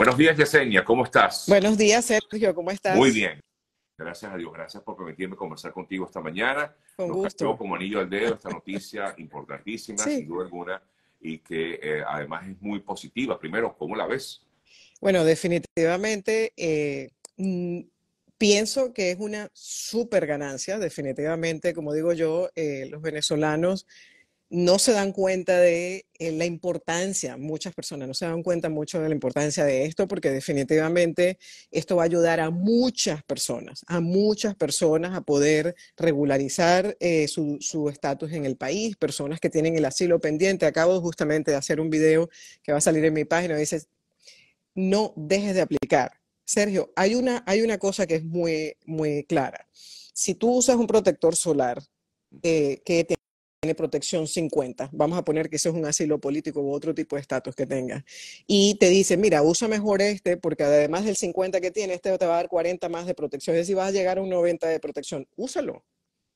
Buenos días, Yesenia, ¿cómo estás? Buenos días, Sergio, ¿cómo estás? Muy bien. Gracias a Dios, gracias por permitirme conversar contigo esta mañana. Con gusto. como anillo al dedo esta noticia importantísima, sin duda alguna, y que eh, además es muy positiva. Primero, ¿cómo la ves? Bueno, definitivamente eh, mm, pienso que es una súper ganancia, definitivamente, como digo yo, eh, los venezolanos no se dan cuenta de eh, la importancia, muchas personas no se dan cuenta mucho de la importancia de esto, porque definitivamente esto va a ayudar a muchas personas, a muchas personas a poder regularizar eh, su estatus en el país, personas que tienen el asilo pendiente. Acabo justamente de hacer un video que va a salir en mi página, dices no dejes de aplicar. Sergio, hay una, hay una cosa que es muy, muy clara. Si tú usas un protector solar eh, que te tiene protección 50. Vamos a poner que eso es un asilo político u otro tipo de estatus que tenga. Y te dice, mira, usa mejor este porque además del 50 que tiene, este te va a dar 40 más de protección. Es decir, vas a llegar a un 90 de protección. Úsalo.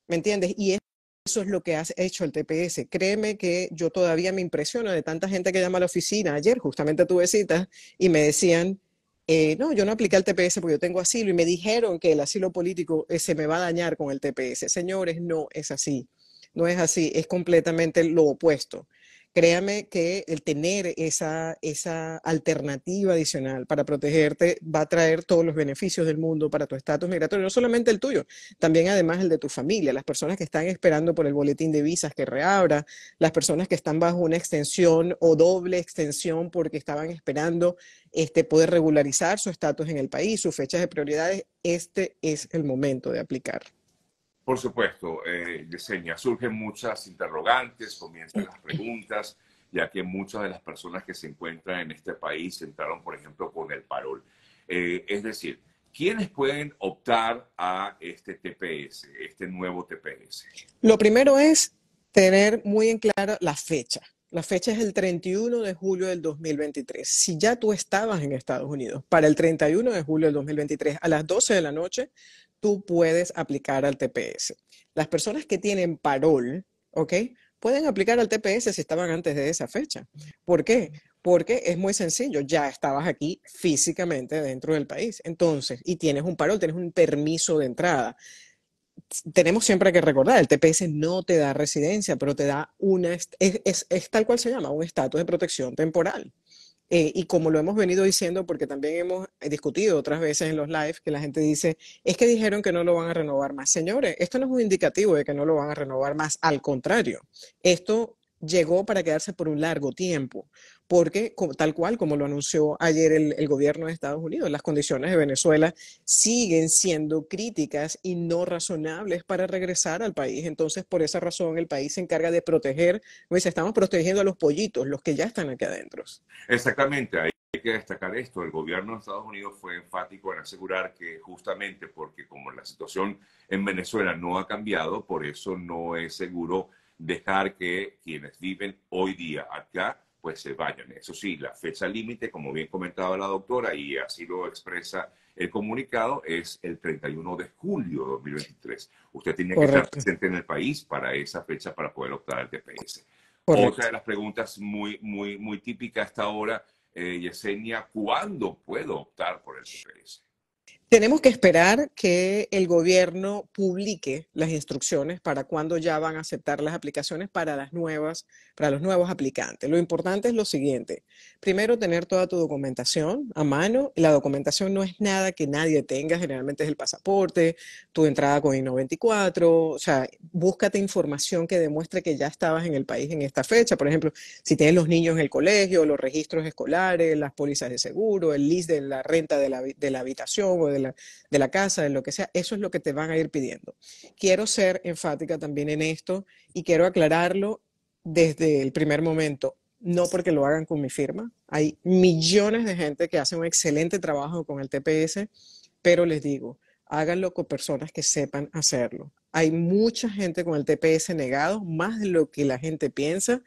¿Me entiendes? Y eso es lo que has hecho el TPS. Créeme que yo todavía me impresiona de tanta gente que llama a la oficina. Ayer justamente tuve cita y me decían, eh, no, yo no apliqué al TPS porque yo tengo asilo y me dijeron que el asilo político eh, se me va a dañar con el TPS. Señores, no es así. No es así, es completamente lo opuesto. Créame que el tener esa, esa alternativa adicional para protegerte va a traer todos los beneficios del mundo para tu estatus migratorio, no solamente el tuyo, también además el de tu familia, las personas que están esperando por el boletín de visas que reabra, las personas que están bajo una extensión o doble extensión porque estaban esperando este, poder regularizar su estatus en el país, sus fechas de prioridades, este es el momento de aplicar. Por supuesto, eh, Yesenia, surgen muchas interrogantes, comienzan las preguntas, ya que muchas de las personas que se encuentran en este país entraron, por ejemplo, con el parol. Eh, es decir, ¿quiénes pueden optar a este TPS, este nuevo TPS? Lo primero es tener muy en claro la fecha. La fecha es el 31 de julio del 2023. Si ya tú estabas en Estados Unidos, para el 31 de julio del 2023, a las 12 de la noche, tú puedes aplicar al TPS. Las personas que tienen parol, ¿ok? Pueden aplicar al TPS si estaban antes de esa fecha. ¿Por qué? Porque es muy sencillo, ya estabas aquí físicamente dentro del país. Entonces, y tienes un parol, tienes un permiso de entrada tenemos siempre que recordar, el TPS no te da residencia, pero te da una, es, tal cual se llama, un estatus de protección temporal. Eh, y como lo hemos venido diciendo, porque también hemos eh, discutido otras veces en los lives que la gente dice, es que dijeron que no lo van a renovar más. Señores, esto no es un indicativo de que no lo van a renovar más, al contrario, esto llegó para quedarse por un largo tiempo, porque tal cual como lo anunció ayer el, gobierno de Estados Unidos, las condiciones de Venezuela siguen siendo críticas y no razonables para regresar al país. Entonces, por esa razón, el país se encarga de proteger, pues estamos protegiendo a los pollitos, los que ya están aquí adentro. Exactamente, hay que destacar esto. El gobierno de Estados Unidos fue enfático en asegurar que justamente porque como la situación en Venezuela no ha cambiado, por eso no es seguro dejar que quienes viven hoy día acá pues se vayan. Eso sí, la fecha límite, como bien comentaba la doctora, y así lo expresa el comunicado, es el 31 de julio de 2023. Usted tiene que estar presente en el país para esa fecha para poder optar al TPS. Otra de las preguntas muy, muy, muy típica hasta ahora, eh, Yesenia, ¿cuándo puedo optar por el TPS? Tenemos que esperar que el gobierno publique las instrucciones para cuando ya van a aceptar las aplicaciones para las nuevas, para los nuevos aplicantes. Lo importante es lo siguiente: primero tener toda tu documentación a mano. La documentación no es nada que nadie tenga, generalmente es el pasaporte, tu entrada con I-94, o sea, búscate información que demuestre que ya estabas en el país en esta fecha. Por ejemplo, si tienes los niños en el colegio, los registros escolares, las pólizas de seguro, el list de la renta de la, de la habitación o de la de la casa, de lo que sea, eso es lo que te van a ir pidiendo. Quiero ser enfática también en esto y quiero aclararlo desde el primer momento, no porque lo hagan con mi firma. Hay millones de gente que hace un excelente trabajo con el TPS, pero les digo, háganlo con personas que sepan hacerlo. Hay mucha gente con el TPS negado, más de lo que la gente piensa,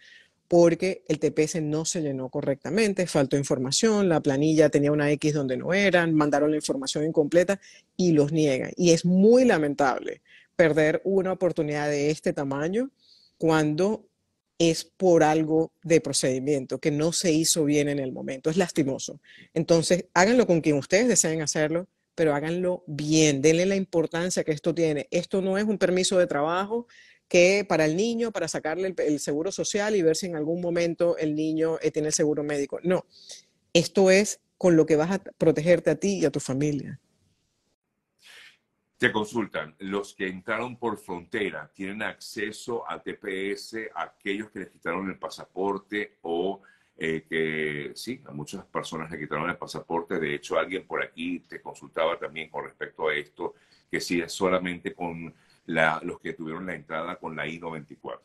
porque el TPS no se llenó correctamente, faltó información, la planilla tenía una X donde no eran, mandaron la información incompleta y los niegan. Y es muy lamentable perder una oportunidad de este tamaño cuando es por algo de procedimiento que no se hizo bien en el momento. Es lastimoso. Entonces, háganlo con quien ustedes deseen hacerlo, pero háganlo bien, denle la importancia que esto tiene. Esto no es un permiso de trabajo que para el niño, para sacarle el, seguro social y ver si en algún momento el niño eh, tiene el seguro médico. No, esto es con lo que vas a protegerte a ti y a tu familia. Te consultan, los que entraron por frontera tienen acceso a TPS, aquellos que les quitaron el pasaporte o eh, que sí, a muchas personas le quitaron el pasaporte. De hecho, alguien por aquí te consultaba también con respecto a esto, que si es solamente con los que tuvieron la entrada con la I-94.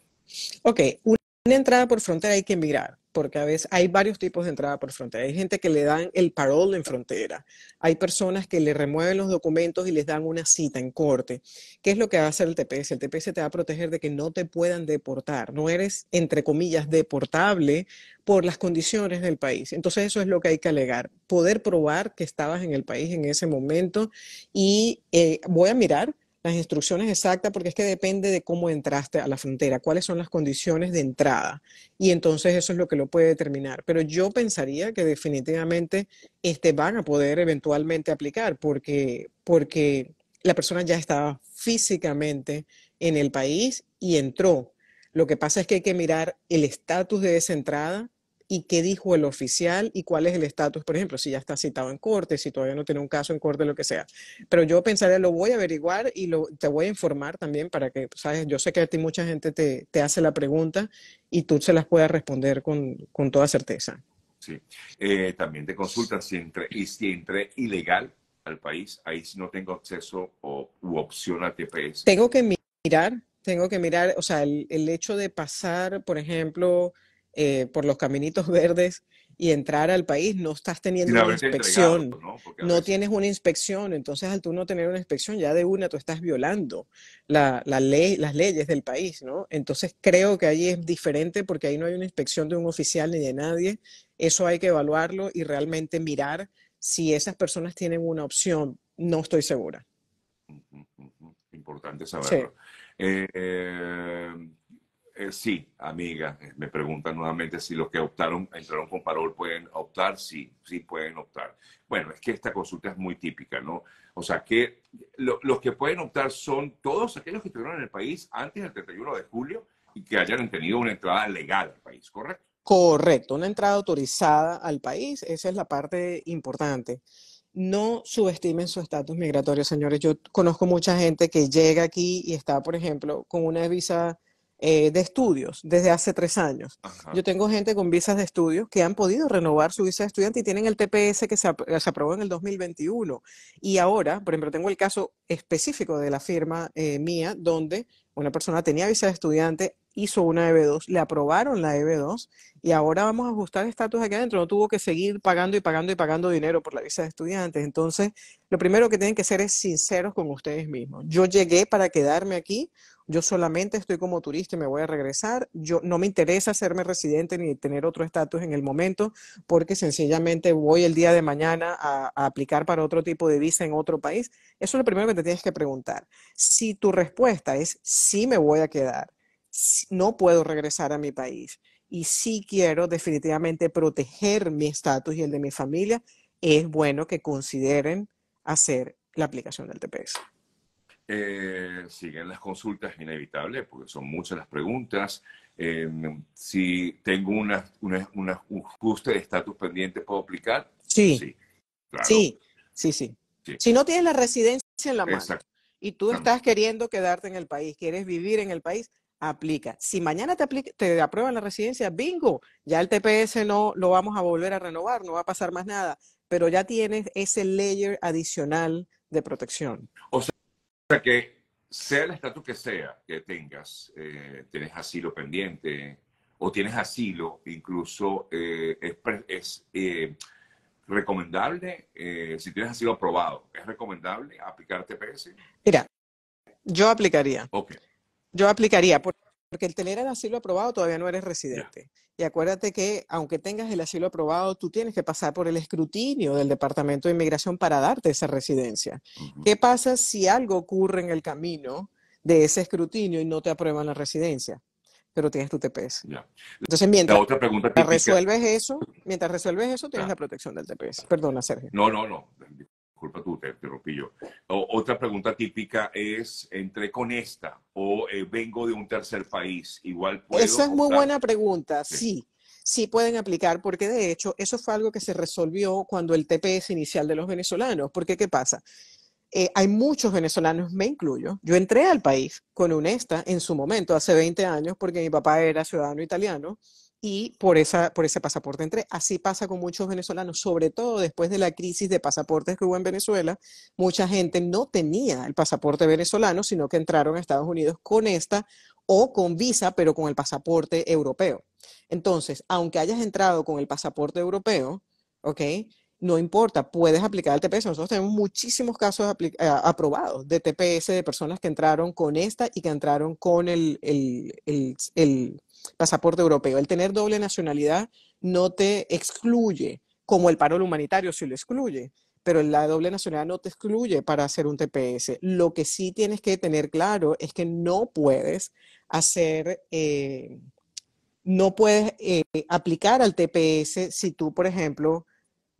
Ok, una entrada por frontera hay que mirar, porque a veces hay varios tipos de entrada por frontera. Hay gente que le dan el parol en frontera, hay personas que le remueven los documentos y les dan una cita en corte. ¿Qué es lo que va a hacer el TPS? El TPS te va a proteger de que no te puedan deportar, no eres, entre comillas, deportable por las condiciones del país. Entonces eso es lo que hay que alegar, poder probar que estabas en el país en ese momento y eh, voy a mirar las instrucciones exactas porque es que depende de cómo entraste a la frontera, cuáles son las condiciones de entrada. Y entonces eso es lo que lo puede determinar. Pero yo pensaría que definitivamente este, van a poder eventualmente aplicar porque, porque la persona ya estaba físicamente en el país y entró. Lo que pasa es que hay que mirar el estatus de esa entrada y qué dijo el oficial y cuál es el estatus, por ejemplo, si ya está citado en corte, si todavía no tiene un caso en corte, lo que sea. Pero yo pensaré, lo voy a averiguar y lo, te voy a informar también para que, pues, sabes, yo sé que a ti mucha gente te, te hace la pregunta y tú se las puedas responder con, con toda certeza. Sí, eh, también te consultan si entré, y si ilegal al país, ahí si no tengo acceso o, u opción a TPS. Tengo que mirar, tengo que mirar, o sea, el, el hecho de pasar, por ejemplo, eh, por los caminitos verdes y entrar al país, no estás teniendo una inspección, ¿no? tienes una inspección, entonces al tú no tener una inspección, ya de una tú estás violando la, ley, las leyes del país, ¿no? Entonces creo que ahí es diferente porque ahí no hay una inspección de un oficial ni de nadie, eso hay que evaluarlo y realmente mirar si esas personas tienen una opción, no estoy segura. Importante saberlo. Eh, eh, eh, sí, amiga. Eh, me preguntan nuevamente si los que optaron, entraron con parol pueden optar. Sí, sí pueden optar. Bueno, es que esta consulta es muy típica, ¿no? O sea, que los que pueden optar son todos aquellos que estuvieron en el país antes del 31 de julio y que hayan tenido una entrada legal al país, ¿correcto? Correcto, una entrada autorizada al país. Esa es la parte importante no subestimen su estatus migratorio, señores. Yo conozco mucha gente que llega aquí y está, por ejemplo, con una visa eh, de estudios desde hace tres años. Yo tengo gente con visas de estudios que han podido renovar su visa de estudiante y tienen el TPS que eh, se, aprobó en el 2021. Y ahora, por ejemplo, tengo el caso específico de la firma eh, mía, donde una persona tenía visa de estudiante, hizo una EB2, le aprobaron la EB2 y ahora vamos a ajustar estatus aquí adentro. No tuvo que seguir pagando y pagando y pagando dinero por la visa de estudiantes. Entonces, lo primero que tienen que ser es sinceros con ustedes mismos. Yo llegué para quedarme aquí yo solamente estoy como turista y me voy a regresar, yo no me interesa hacerme residente ni tener otro estatus en el momento, porque sencillamente voy el día de mañana a, a, aplicar para otro tipo de visa en otro país. Eso es lo primero que te tienes que preguntar. Si tu respuesta es sí me voy a quedar, no puedo regresar a mi país y sí quiero definitivamente proteger mi estatus y el de mi familia, es bueno que consideren hacer la aplicación del TPS. Eh, siguen las consultas, inevitables porque son muchas las preguntas. Em, si tengo una, un ajuste de estatus pendiente, ¿puedo aplicar? Sí. Sí, sí, sí, Si no tienes la residencia en la mano y tú estás queriendo quedarte en el país, quieres vivir en el país, aplica. Si mañana te, aplica, te aprueban la residencia, bingo, ya el TPS no lo vamos a volver a renovar, no va a pasar más nada, pero ya tienes ese layer adicional de protección. O sea, sea que sea el estatus que sea que tengas, eh, tienes asilo pendiente o tienes asilo, incluso eh, es, eh, recomendable, si tienes asilo aprobado, ¿es recomendable aplicar TPS? Mira, yo aplicaría. Yo aplicaría. Por porque el tener el asilo aprobado todavía no eres residente. Y acuérdate que aunque tengas el asilo aprobado, tú tienes que pasar por el escrutinio del Departamento de Inmigración para darte esa residencia. ¿Qué pasa si algo ocurre en el camino de ese escrutinio y no te aprueban la residencia? Pero tienes tu TPS. Entonces, mientras, resuelves eso, mientras resuelves eso, tienes la protección del TPS. Perdona, Sergio. No, no, no disculpa tú, te interrumpí yo. otra pregunta típica es, entré con esta o eh, vengo de un tercer país, igual Esa es muy buena pregunta, sí. sí. pueden aplicar, porque de hecho eso fue algo que se resolvió cuando el TPS inicial de los venezolanos, porque ¿qué pasa? Eh, hay muchos venezolanos, me incluyo. Yo entré al país con un esta en su momento, hace 20 años, porque mi papá era ciudadano italiano, y por, esa, por ese pasaporte entré. Así pasa con muchos venezolanos, sobre todo después de la crisis de pasaportes que hubo en Venezuela, mucha gente no tenía el pasaporte venezolano, sino que entraron a Estados Unidos con esta o con visa, pero con el pasaporte europeo. Entonces, aunque hayas entrado con el pasaporte europeo, ¿ok? No importa, puedes aplicar el TPS. Nosotros tenemos muchísimos casos aprobados de TPS de personas que entraron con esta y que entraron con el, el pasaporte europeo. El tener doble nacionalidad no te excluye, como el paro humanitario sí lo excluye, pero la doble nacionalidad no te excluye para hacer un TPS. Lo que sí tienes que tener claro es que no puedes hacer, eh, no puedes eh, aplicar al TPS si tú, por ejemplo,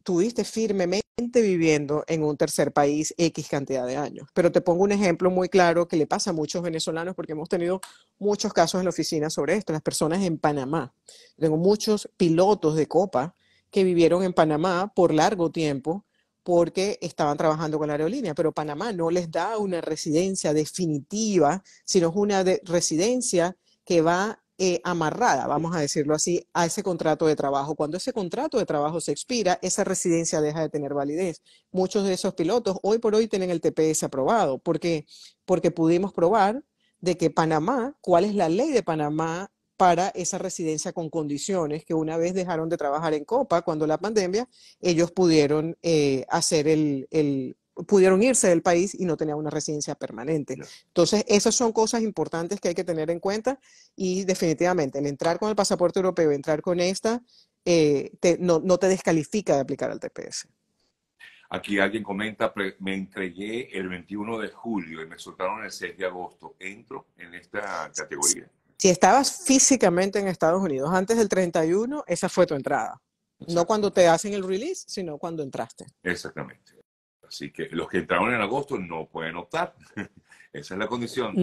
estuviste firmemente viviendo en un tercer país X cantidad de años. Pero te pongo un ejemplo muy claro que le pasa a muchos venezolanos porque hemos tenido muchos casos en la oficina sobre esto, las personas en Panamá. Tengo muchos pilotos de copa que vivieron en Panamá por largo tiempo porque estaban trabajando con la aerolínea, pero Panamá no les da una residencia definitiva, sino es una residencia que va eh, amarrada, vamos a decirlo así, a ese contrato de trabajo. Cuando ese contrato de trabajo se expira, esa residencia deja de tener validez. Muchos de esos pilotos hoy por hoy tienen el TPS aprobado. porque Porque pudimos probar de que Panamá, cuál es la ley de Panamá para esa residencia con condiciones que una vez dejaron de trabajar en Copa cuando la pandemia, ellos pudieron eh, hacer el, el, pudieron irse del país y no tenían una residencia permanente. Entonces, esas son cosas importantes que hay que tener en cuenta y definitivamente el entrar con el pasaporte europeo, entrar con esta, eh, no, te descalifica de aplicar al TPS. Aquí alguien comenta, me entregué el 21 de julio y me soltaron el 6 de agosto. ¿Entro en esta categoría? Si estabas físicamente en Estados Unidos antes del 31, esa fue tu entrada. No cuando te hacen el release, sino cuando entraste. Exactamente. Así que los que entraron en agosto no pueden optar. Esa es la condición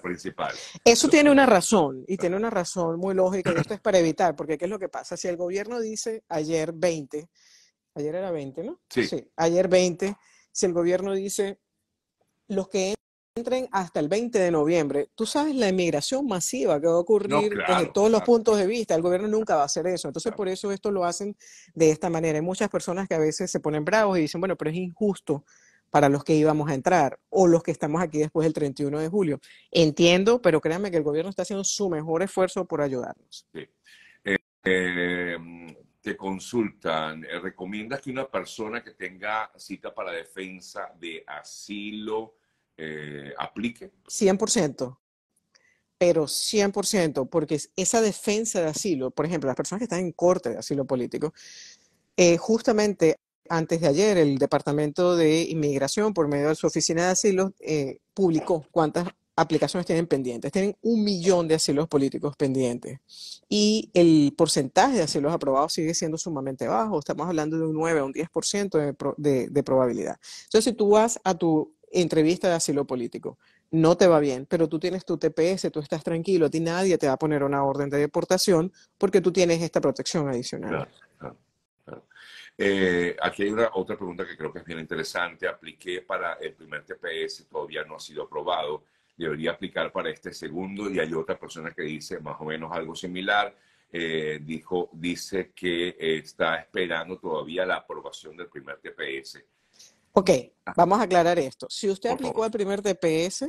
principal. Eso tiene una razón, y tiene una razón muy lógica, y esto es para evitar, porque ¿qué es lo que pasa? Si el gobierno dice ayer 20, ayer era 20, ¿no? Sí. sí ayer 20, si el gobierno dice los que entren hasta el 20 de noviembre, tú sabes la emigración masiva que va a ocurrir desde todos los puntos de vista. El gobierno nunca va a hacer eso. Entonces, por eso esto lo hacen de esta manera. Hay muchas personas que a veces se ponen bravos y dicen, bueno, pero es injusto para los que íbamos a entrar o los que estamos aquí después del 31 de julio. Entiendo, pero créanme que el gobierno está haciendo su mejor esfuerzo por ayudarnos. Eh, em, te consultan, eh, ¿recomiendas que una persona que tenga cita para defensa de asilo eh, aplique? 100%, pero 100%, porque esa defensa de asilo, por ejemplo, las personas que están en corte de asilo político, eh, justamente antes de ayer el Departamento de Inmigración, por medio de su oficina de asilo eh, publicó cuántas aplicaciones tienen pendientes. Tienen un millón de asilos políticos pendientes y el porcentaje de asilos aprobados sigue siendo sumamente bajo. Estamos hablando de un 9 a un 10% de, de probabilidad. Entonces, si tú vas a tu entrevista de asilo político, no te va bien, pero tú tienes tu TPS, tú estás tranquilo, a ti nadie te va a poner una orden de deportación porque tú tienes esta protección adicional. Eh, aquí hay otra pregunta que creo que es bien interesante. Apliqué para el primer TPS, todavía no ha sido aprobado. Debería aplicar para este segundo y hay otra persona que dice más o menos algo similar. Eh, dijo, dice que está esperando todavía la aprobación del primer TPS. Ok, ah. vamos a aclarar esto. Si usted aplicó el primer DPS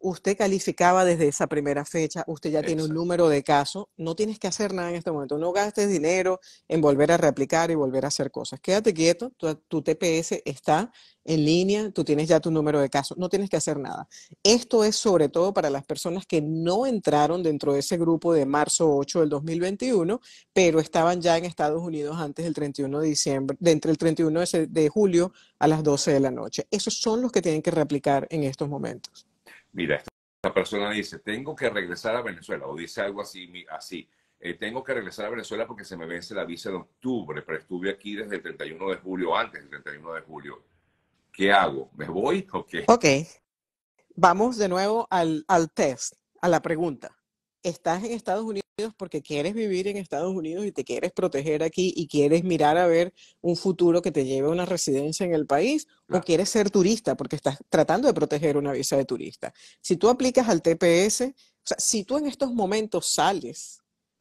usted calificaba desde esa primera fecha, usted ya tiene un número de casos, no tienes que hacer nada en este momento, no gastes dinero en volver a replicar y volver a hacer cosas. Quédate quieto, tu, TPS está en línea, tú tienes ya tu número de casos, no tienes que hacer nada. Esto es sobre todo para las personas que no entraron dentro de ese grupo de marzo 8 del 2021, pero estaban ya en Estados Unidos antes del 31 de diciembre, entre el 31 de julio a las 12 de la noche. Esos son los que tienen que replicar en estos momentos mira, esta persona dice, tengo que regresar a Venezuela, o dice algo así, así. Eh, tengo que regresar a Venezuela porque se me vence la visa de octubre, pero estuve aquí desde el 31 de julio, antes del 31 de julio. ¿Qué hago? ¿Me voy o qué? Ok. Vamos de nuevo al test, a la pregunta estás en Estados Unidos porque quieres vivir en Estados Unidos y te quieres proteger aquí y quieres mirar a ver un futuro que te lleve a una residencia en el país o quieres ser turista porque estás tratando de proteger una visa de turista. Si tú aplicas al TPS, o sea, si tú en estos momentos sales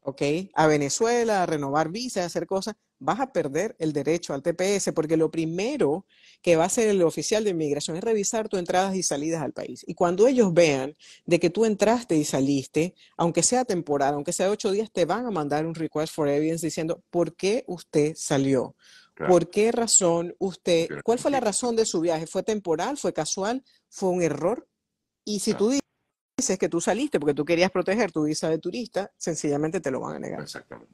¿ok? A Venezuela, a renovar visas, a hacer cosas, vas a perder el derecho al TPS, porque lo primero que va a hacer el oficial de inmigración es revisar tus entradas y salidas al país. Y cuando ellos vean de que tú entraste y saliste, aunque sea temporal, aunque sea ocho días, te van a mandar un request for evidence diciendo por qué usted salió. ¿Por qué razón usted, cuál fue la razón de su viaje? ¿Fue temporal? ¿Fue casual? ¿Fue un error? Y si tú dices dices que tú saliste porque tú querías proteger tu visa de turista, sencillamente te lo van a negar. Exactamente.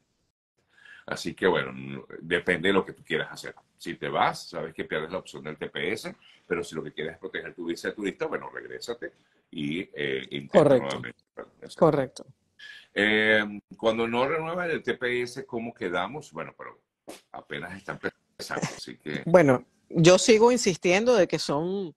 Así que bueno, depende de lo que tú quieras hacer. Si te vas, sabes que pierdes la opción del TPS, pero si lo que quieres es proteger tu visa de turista, bueno, regrésate y eh, Correcto. Correcto. Em, cuando no renuevan el TPS, ¿cómo quedamos? Bueno, pero apenas están empezando, así que... Bueno, yo sigo insistiendo de que son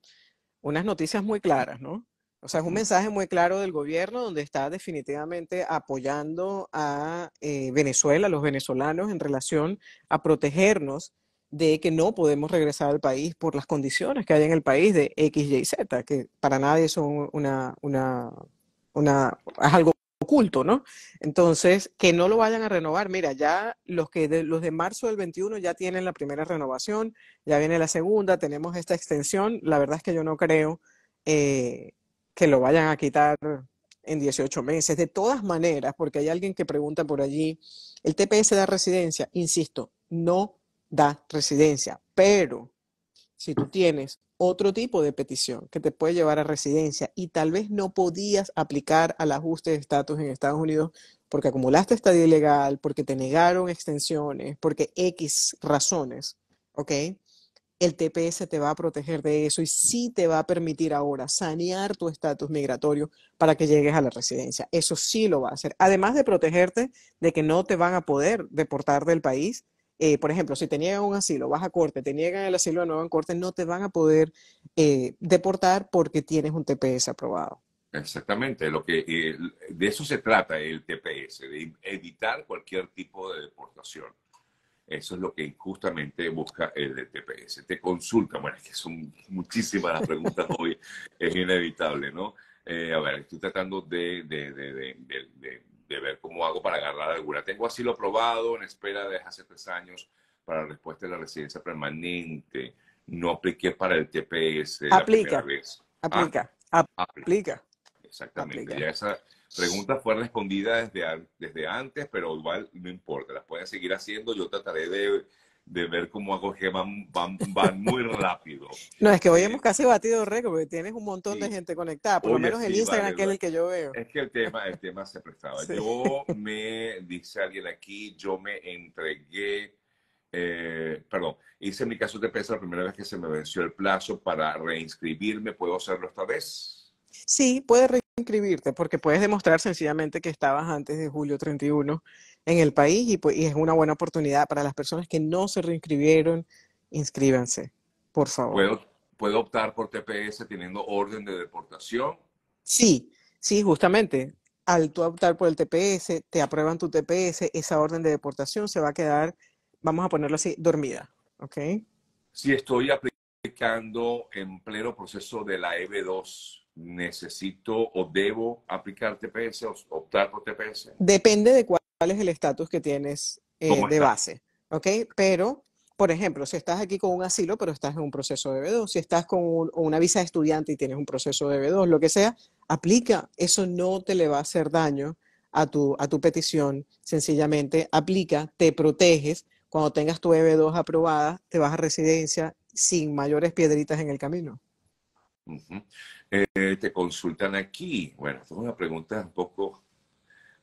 unas noticias muy claras, ¿no? O sea, es un mensaje muy claro del gobierno donde está definitivamente apoyando a eh, Venezuela, a los venezolanos, en relación a protegernos de que no podemos regresar al país por las condiciones que hay en el país de X, Y, Z, que para nadie son una, una, una, es algo oculto, ¿no? Entonces, que no lo vayan a renovar. Mira, ya los, que de, los de marzo del 21 ya tienen la primera renovación, ya viene la segunda, tenemos esta extensión. La verdad es que yo no creo eh, que lo vayan a quitar en 18 meses. De todas maneras, porque hay alguien que pregunta por allí, el TPS da residencia, insisto, no da residencia, pero si tú tienes otro tipo de petición que te puede llevar a residencia y tal vez no podías aplicar al ajuste de estatus en Estados Unidos porque acumulaste estadía ilegal, porque te negaron extensiones, porque X razones, ¿ok? el TPS te va a proteger de eso y sí te va a permitir ahora sanear tu estatus migratorio para que llegues a la residencia. Eso sí lo va a hacer. Además de protegerte de que no te van a poder deportar del país. Eh, por ejemplo, si te niegan un asilo, vas a corte, te niegan el asilo de van a corte, no te van a poder eh, deportar porque tienes un TPS aprobado. Exactamente, lo que, de eso se trata el TPS, de evitar cualquier tipo de deportación. Eso es lo que justamente busca el TPS. Te consulta, bueno, es que son muchísimas las preguntas hoy, es inevitable, ¿no? Eh, a ver, estoy tratando de, ver cómo hago para agarrar alguna. Tengo asilo aprobado en espera de hace tres años para la respuesta de la residencia permanente. No apliqué para el TPS. Ah, aplica. aplica. aplica. Exactamente. Ya esa pregunta fue respondida desde, desde antes, pero igual no importa, las pueden seguir haciendo. Yo trataré de, ver cómo hago que van, van, muy rápido. no, es que hoy hemos casi batido récord, porque tienes un montón de gente conectada, por lo menos el Instagram, que es el que yo veo. Es que el tema, el tema se prestaba. Yo me, dice alguien aquí, yo me entregué. Eh, perdón, hice mi caso de peso la primera vez que se me venció el plazo para reinscribirme. ¿Puedo hacerlo esta vez? Sí, puede inscribirte porque puedes demostrar sencillamente que estabas antes de julio 31 en el país pues, y, es una buena oportunidad para las personas que no se reinscribieron, inscríbanse, por favor. ¿Puedo, ¿Puedo, optar por TPS teniendo orden de deportación? Sí, sí, justamente. Al tú optar por el TPS, te aprueban tu TPS, esa orden de deportación se va a quedar, vamos a ponerlo así, dormida, ¿ok? Si estoy aplicando en pleno proceso de la EB2, necesito o debo aplicar TPS o optar por TPS? Depende de cuál es el estatus que tienes eh, de base, ¿ok? Pero, por ejemplo, si estás aquí con un asilo, pero estás en un proceso de B2, si estás con una visa de estudiante y tienes un proceso de B2, lo que sea, aplica. Eso no te le va a hacer daño a tu, a tu petición, sencillamente aplica, te proteges. Cuando tengas tu EB2 aprobada, te vas a residencia sin mayores piedritas en el camino. Eh, te consultan aquí. Bueno, esto es una pregunta un poco.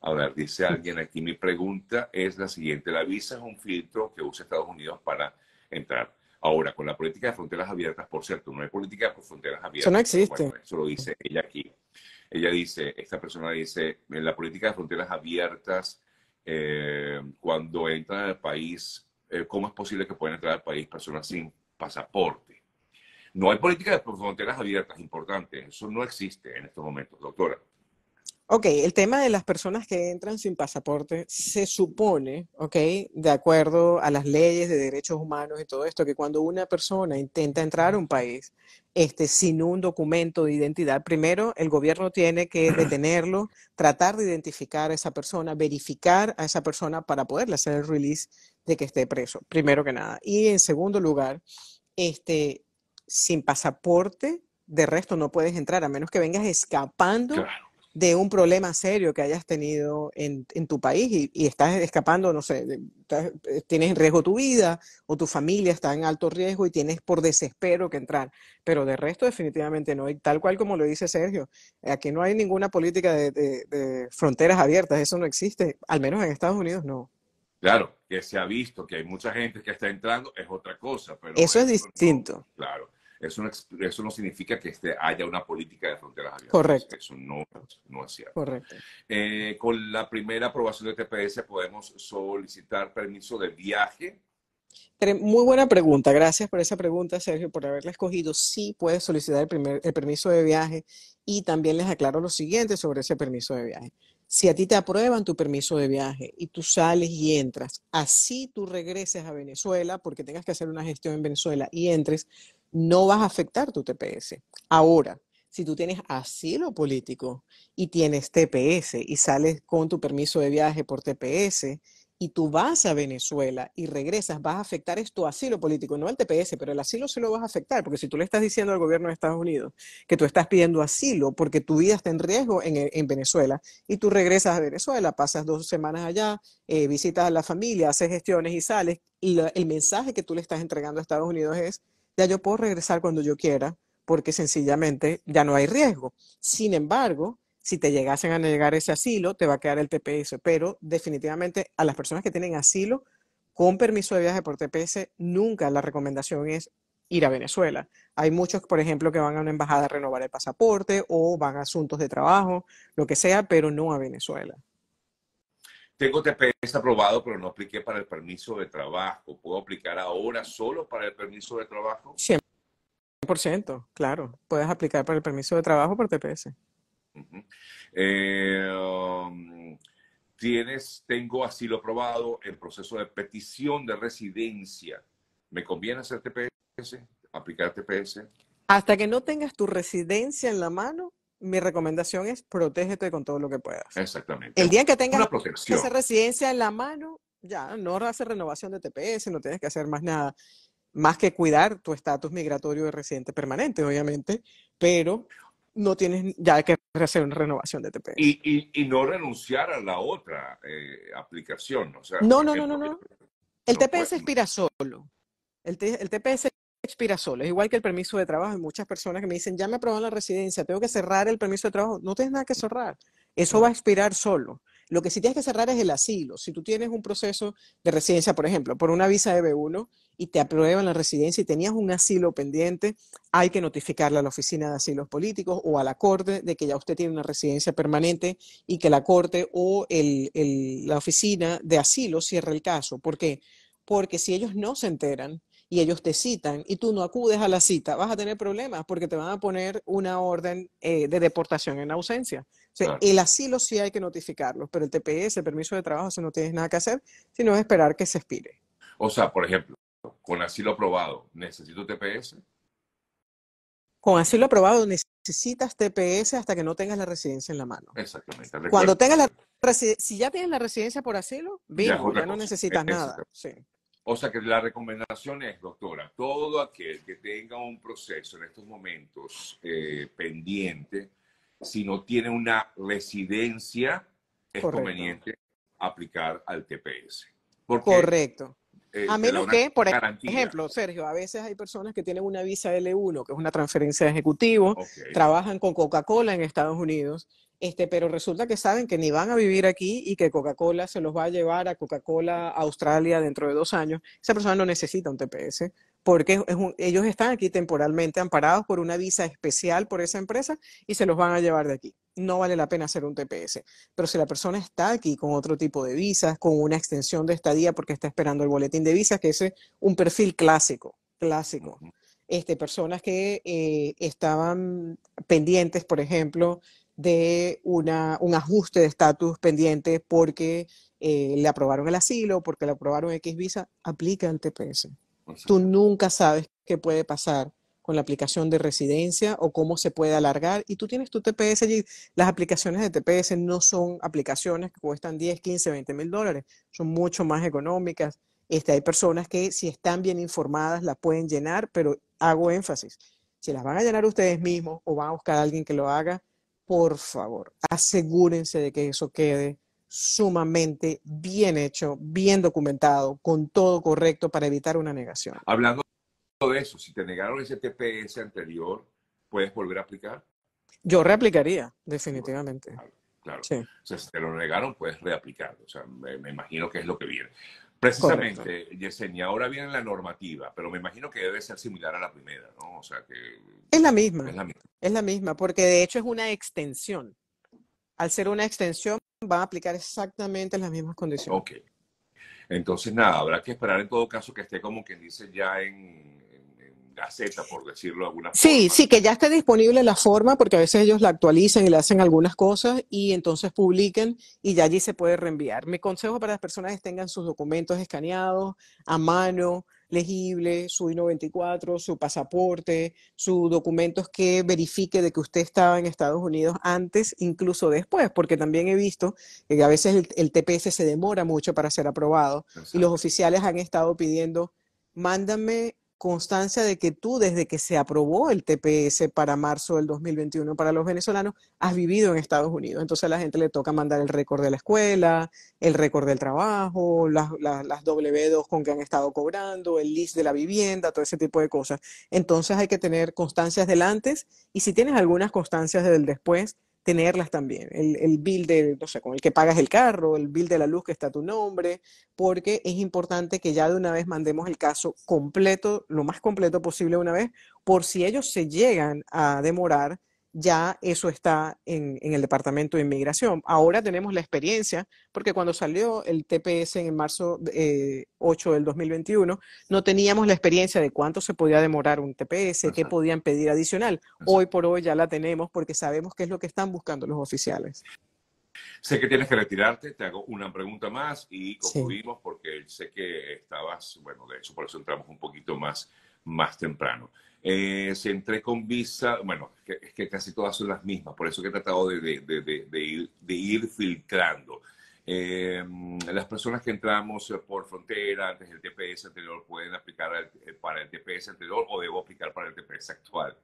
A ver, dice alguien aquí. Mi pregunta es la siguiente: la visa es un filtro que usa Estados Unidos para entrar. Ahora, con la política de fronteras abiertas, por cierto, no hay política de fronteras abiertas. Eso no existe. Solo lo dice ella aquí. Ella dice, esta persona dice, en la política de fronteras abiertas, eh, cuando entran al país, eh, ¿cómo es posible que puedan entrar al país personas sin pasaporte? No hay política de fronteras abiertas importantes. Eso no existe en estos momentos, doctora. Ok, el tema de las personas que entran sin pasaporte se supone, ok, de acuerdo a las leyes de derechos humanos y todo esto, que cuando una persona intenta entrar a un país este, sin un documento de identidad, primero el gobierno tiene que detenerlo, tratar de identificar a esa persona, verificar a esa persona para poderle hacer el release de que esté preso, primero que nada. Y en segundo lugar, este, sin pasaporte, de resto no puedes entrar, a menos que vengas escapando de un problema serio que hayas tenido en, tu país y, estás escapando, no sé, eh, tienes en riesgo tu vida o tu familia está en alto riesgo y tienes por desespero que entrar. Pero de resto definitivamente no. Y tal cual como lo dice Sergio, aquí no hay ninguna política de, fronteras abiertas, eso no existe, al menos en Estados Unidos no. Claro, que se ha visto que hay mucha gente que está entrando es otra cosa, pero eso, es distinto. claro. Eso no, significa que este, haya una política de fronteras abiertas. Correcto. Eso no, es cierto. Correcto. Eh, con la primera aprobación de TPS podemos solicitar permiso de viaje. Muy buena pregunta. Gracias por esa pregunta, Sergio, por haberla escogido. Sí puedes solicitar el, el permiso de viaje y también les aclaro lo siguiente sobre ese permiso de viaje. Si a ti te aprueban tu permiso de viaje y tú sales y entras, así tú regreses a Venezuela porque tengas que hacer una gestión en Venezuela y entres, no vas a afectar tu TPS. Ahora, si tú tienes asilo político y tienes TPS y sales con tu permiso de viaje por TPS y tú vas a Venezuela y regresas, vas a afectar es tu asilo político, no el TPS, pero el asilo se lo vas a afectar, porque si tú le estás diciendo al gobierno de Estados Unidos que tú estás pidiendo asilo porque tu vida está en riesgo en, eh, Venezuela y tú regresas a Venezuela, pasas dos semanas allá, eh, visitas a la familia, haces gestiones y sales, y el mensaje que tú le estás entregando a Estados Unidos es ya yo puedo regresar cuando yo quiera porque sencillamente ya no hay riesgo. Sin embargo, si te llegasen a negar ese asilo, te va a quedar el TPS, pero definitivamente a las personas que tienen asilo con permiso de viaje por TPS, nunca la recomendación es ir a Venezuela. Hay muchos, por ejemplo, que van a una embajada a renovar el pasaporte o van a asuntos de trabajo, lo que sea, pero no a Venezuela. Tengo TPS aprobado, pero no apliqué para el permiso de trabajo. ¿Puedo aplicar ahora solo para el permiso de trabajo? 100%, claro. Puedes aplicar para el permiso de trabajo por TPS. Eh, um, tienes, tengo asilo aprobado en proceso de petición de residencia. ¿Me conviene hacer TPS? ¿Aplicar TPS? Hasta que no tengas tu residencia en la mano, mi recomendación es protégete con todo lo que puedas. Exactamente. El día que tengas esa residencia en la mano, ya no hace renovación de TPS, no tienes que hacer más nada, más que cuidar tu estatus migratorio de residente permanente, obviamente, pero no tienes ya que hacer una renovación de TPS. Y, no renunciar a la otra eh, aplicación. sea, no, no, no, no, no, El TPS expira solo. El, el TPS expira solo. Es igual que el permiso de trabajo. Hay muchas personas que me dicen, ya me aprobaron la residencia, tengo que cerrar el permiso de trabajo. No tienes nada que cerrar. Eso va a expirar solo. Lo que sí tienes que cerrar es el asilo. Si tú tienes un proceso de residencia, por ejemplo, por una visa de b 1 y te aprueban la residencia y tenías un asilo pendiente, hay que notificarle a la Oficina de Asilos Políticos o a la Corte de que ya usted tiene una residencia permanente y que la Corte o la Oficina de Asilo cierre el caso. ¿Por qué? Porque si ellos no se enteran, y ellos te citan y tú no acudes a la cita, vas a tener problemas porque te van a poner una orden eh, de deportación en ausencia. El asilo sí hay que notificarlo, pero el TPS, el permiso de trabajo, si no tienes nada que hacer, sino esperar que se expire. O sea, por ejemplo, con asilo aprobado, ¿necesito TPS? Con asilo aprobado necesitas TPS hasta que no tengas la residencia en la mano. Exactamente. Cuando tengas la si ya tienes la residencia por asilo, bien, ya, ya no necesitas nada. Sí. O sea que la recomendación es, doctora, todo aquel que tenga un proceso en estos momentos eh, pendiente, si no tiene una residencia, es conveniente aplicar al TPS. Correcto. a menos que, por ejemplo, Sergio, a veces hay personas que tienen una visa L1, que es una transferencia de ejecutivo, trabajan con Coca-Cola en Estados Unidos este, pero resulta que saben que ni van a vivir aquí y que Coca-Cola se los va a llevar a Coca-Cola Australia dentro de dos años. Esa persona no necesita un TPS porque ellos están aquí temporalmente amparados por una visa especial por esa empresa y se los van a llevar de aquí. No vale la pena hacer un TPS. Pero si la persona está aquí con otro tipo de visas, con una extensión de estadía porque está esperando el boletín de visas, que es un perfil clásico, clásico. Este, personas que eh, estaban pendientes, por ejemplo, de un ajuste de estatus pendiente porque eh, le aprobaron el asilo, porque le aprobaron X visa, aplica el TPS. Tú nunca sabes qué puede pasar con la aplicación de residencia o cómo se puede alargar. Y tú tienes tu TPS allí. Las aplicaciones de TPS no son aplicaciones que cuestan 10, 15, 20 mil dólares, son mucho más económicas. Este, hay personas que si están bien informadas la pueden llenar, pero hago énfasis. Si las van a llenar ustedes mismos o van a buscar a alguien que lo haga, por favor, asegúrense de que eso quede sumamente bien hecho, bien documentado, con todo correcto para evitar una negación. Hablando de eso, si te negaron ese TPS anterior, ¿puedes volver a aplicar? Yo reaplicaría, definitivamente. Claro. si te lo negaron, puedes reaplicarlo. O sea, me, imagino que es lo que viene. Precisamente, Correcto. Yesenia, ahora viene la normativa, pero me imagino que debe ser similar a la primera, ¿no? O sea que... Es la misma. Es la misma, es la misma porque de hecho es una extensión. Al ser una extensión, va a aplicar exactamente las mismas condiciones. Ok. Entonces, nada, habrá que esperar en todo caso que esté como quien dice ya en, gaceta, por decirlo de alguna forma. Sí, sí, que ya esté disponible la forma, porque a veces ellos la actualizan y le hacen algunas cosas y entonces publiquen y ya allí se puede reenviar. Mi consejo para las personas es tengan sus documentos escaneados, a mano, legible, su I-94, su pasaporte, sus documentos que verifique de que usted estaba en Estados Unidos antes, incluso después, porque también he visto que a veces el, TPS se demora mucho para ser aprobado y los oficiales han estado pidiendo, mándame constancia de que tú, desde que se aprobó el TPS para marzo del 2021 para los venezolanos, has vivido en Estados Unidos. Entonces a la gente le toca mandar el récord de la escuela, el récord del trabajo, las, las, W2 con que han estado cobrando, el list de la vivienda, todo ese tipo de cosas. Entonces hay que tener constancias del antes y si tienes algunas constancias del después, tenerlas también. El, el, bill de, no sé, con el que pagas el carro, el bill de la luz que está a tu nombre, porque es importante que ya de una vez mandemos el caso completo, lo más completo posible una vez, por si ellos se llegan a demorar ya eso está en, el Departamento de Inmigración. Ahora tenemos la experiencia, porque cuando salió el TPS en marzo 8 eh, del 2021, no teníamos la experiencia de cuánto se podía demorar un TPS, qué podían pedir adicional. Hoy por hoy ya la tenemos porque sabemos qué es lo que están buscando los oficiales. Sé que tienes que retirarte, te hago una pregunta más y concluimos porque sé que estabas, bueno, de hecho por eso entramos un poquito más, más temprano. Eh, si entré con visa, bueno, es que casi todas son las mismas, por eso que he tratado de, de, de, ir, filtrando. Eh, las personas que entramos eh, por frontera antes del TPS anterior pueden aplicar para el TPS anterior o debo aplicar para el TPS actual.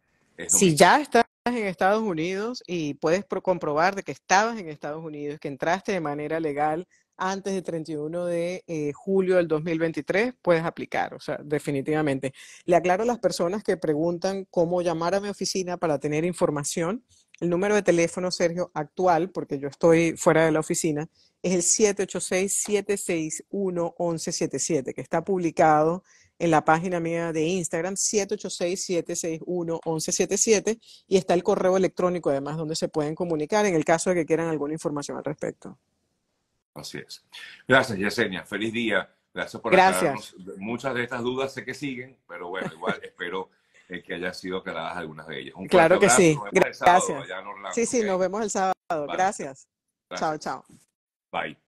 si ya está en Estados Unidos y puedes comprobar de que estabas en Estados Unidos, que entraste de manera legal antes del 31 de eh, julio del 2023, puedes aplicar, o sea, definitivamente. Le aclaro a las personas que preguntan cómo llamar a mi oficina para tener información. El número de teléfono, Sergio, actual, porque yo estoy fuera de la oficina, es el 786-761-1177, que está publicado en la página mía de Instagram, 786-761-1177, y está el correo electrónico además donde se pueden comunicar en el caso de que quieran alguna información al respecto. Así es. Gracias, Yesenia. Feliz día. Gracias por Gracias. Muchas de estas dudas sé que siguen, pero bueno, igual espero eh, que hayan sido aclaradas algunas de ellas. claro que sí. Gracias. sí, sí, nos vemos el sábado. Gracias. Chao, chao. Bye.